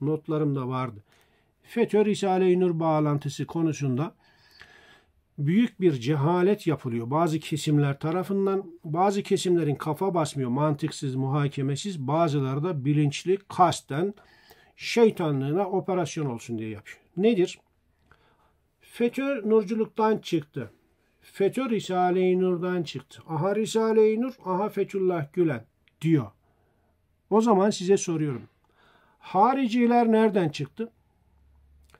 Notlarım da vardı. FETÖ Risale-i Nur bağlantısı konusunda büyük bir cehalet yapılıyor bazı kesimler tarafından. Bazı kesimlerin kafa basmıyor mantıksız, muhakemesiz. Bazıları da bilinçli, kasten şeytanlığına operasyon olsun diye yapıyor. Nedir? FETÖ nurculuktan çıktı. FETÖ Risale-i Nur'dan çıktı. Aha Risale-i Nur, aha Fethullah Gülen diyor. O zaman size soruyorum. Hariciler nereden çıktı?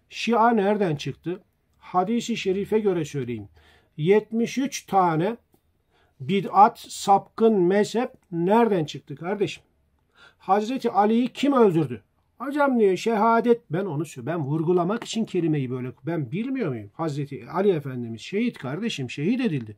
Şia nereden çıktı? Hadisi şerife göre söyleyeyim. 73 tane bid'at, sapkın, mezhep nereden çıktı kardeşim? Hazreti Ali'yi kim öldürdü? Hocam diyor şehadet ben onu ben vurgulamak için kelimeyi böyle ben bilmiyor muyum? Hazreti Ali Efendimiz şehit kardeşim şehit edildi.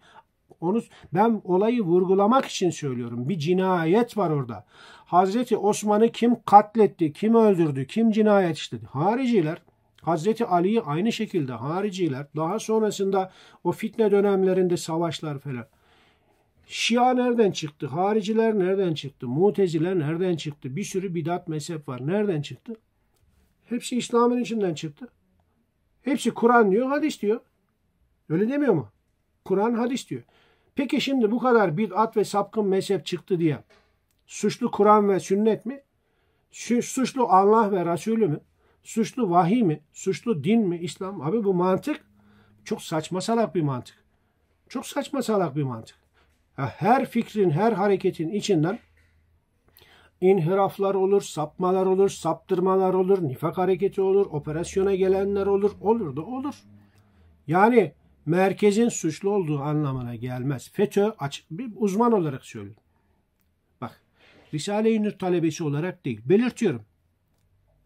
Onu ben olayı vurgulamak için söylüyorum. Bir cinayet var orada. Hazreti Osman'ı kim katletti, kim öldürdü, kim cinayet işledi? Hariciler. Hazreti Ali'yi aynı şekilde hariciler. Daha sonrasında o fitne dönemlerinde savaşlar falan. Şia nereden çıktı? Hariciler nereden çıktı? Muteziler nereden çıktı? Bir sürü bidat mezhep var. Nereden çıktı? Hepsi İslam'ın içinden çıktı. Hepsi Kur'an diyor, hadis diyor. Öyle demiyor mu? Kur'an, hadis diyor. Peki şimdi bu kadar bid'at ve sapkın mezhep çıktı diye suçlu Kur'an ve sünnet mi? Suçlu Allah ve Resulü mü? Suçlu vahiy mi? Suçlu din mi? İslam? Abi bu mantık çok saçma salak bir mantık. Çok saçma salak bir mantık. Her fikrin, her hareketin içinden inhiraflar olur, sapmalar olur, saptırmalar olur, nifak hareketi olur, operasyona gelenler olur, olur da olur. Yani merkezin suçlu olduğu anlamına gelmez. FETÖ açık bir uzman olarak söylüyorum. Bak Risale-i Nur talebesi olarak değil. Belirtiyorum.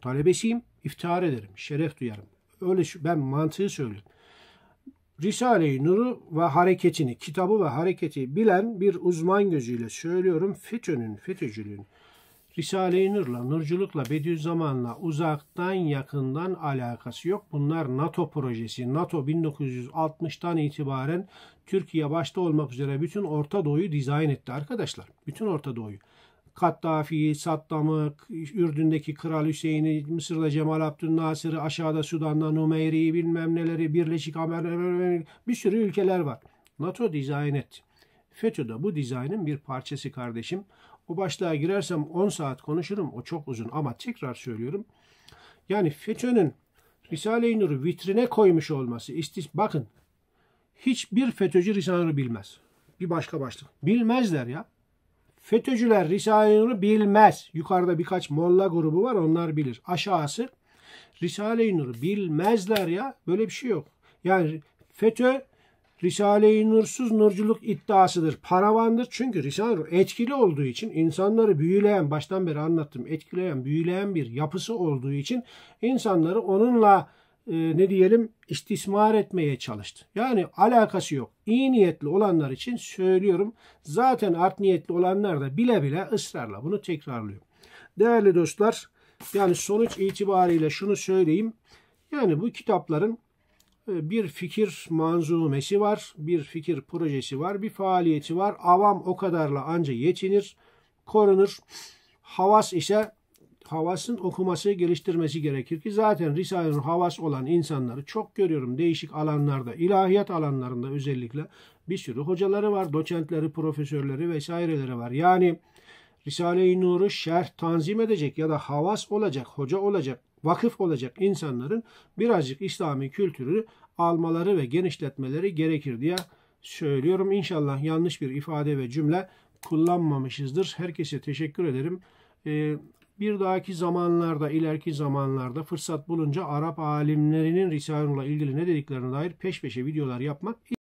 Talebesiyim. iftihar ederim. Şeref duyarım. Öyle şu, ben mantığı söylüyorum. Risale-i Nur'u ve hareketini, kitabı ve hareketi bilen bir uzman gözüyle söylüyorum. FETÖ'nün, FETÖ'cülüğün Risale-i Nur'la, Nurculuk'la, Bediüzzaman'la uzaktan yakından alakası yok. Bunlar NATO projesi. NATO 1960'tan itibaren Türkiye başta olmak üzere bütün Orta Doğu'yu dizayn etti arkadaşlar. Bütün Orta Doğu'yu. Kaddafi'yi, Saddam'ı, Ürdün'deki Kral Hüseyin'i, Mısır'da Cemal Abdülnasır'ı, aşağıda Sudan'da Numeyri'yi bilmem neleri, Birleşik Amerika bir sürü ülkeler var. NATO dizayn etti. FETÖ de bu dizaynın bir parçası kardeşim. Bu başlığa girersem 10 saat konuşurum. O çok uzun ama tekrar söylüyorum. Yani FETÖ'nün Risale-i Nur'u vitrine koymuş olması, istis bakın hiçbir FETÖ'cü Risale-i Nur'u bilmez. Bir başka başlık. Bilmezler ya. FETÖ'cüler Risale-i Nur'u bilmez. Yukarıda birkaç molla grubu var onlar bilir. Aşağısı Risale-i Nur'u bilmezler ya. Böyle bir şey yok. Yani FETÖ Risale-i Nursuz nurculuk iddiasıdır. Paravandır çünkü Risale-i Nur etkili olduğu için insanları büyüleyen, baştan beri anlattım, etkileyen, büyüleyen bir yapısı olduğu için insanları onunla e, ne diyelim istismar etmeye çalıştı. Yani alakası yok. İyi niyetli olanlar için söylüyorum. Zaten art niyetli olanlar da bile bile ısrarla bunu tekrarlıyor. Değerli dostlar yani sonuç itibariyle şunu söyleyeyim. Yani bu kitapların ee, bir fikir manzumesi var, bir fikir projesi var, bir faaliyeti var. Avam o kadarla anca yetinir, korunur. Havas ise havasın okuması, geliştirmesi gerekir ki zaten Risale-i Nur havas olan insanları çok görüyorum değişik alanlarda, ilahiyat alanlarında özellikle bir sürü hocaları var, doçentleri, profesörleri vesaireleri var. Yani Risale-i Nur'u şerh tanzim edecek ya da havas olacak, hoca olacak vakıf olacak insanların birazcık İslami kültürü almaları ve genişletmeleri gerekir diye söylüyorum. İnşallah yanlış bir ifade ve cümle kullanmamışızdır. Herkese teşekkür ederim. Ee, bir dahaki zamanlarda, ileriki zamanlarda fırsat bulunca Arap alimlerinin Risalullah ilgili ne dediklerine dair peş peşe videolar yapmak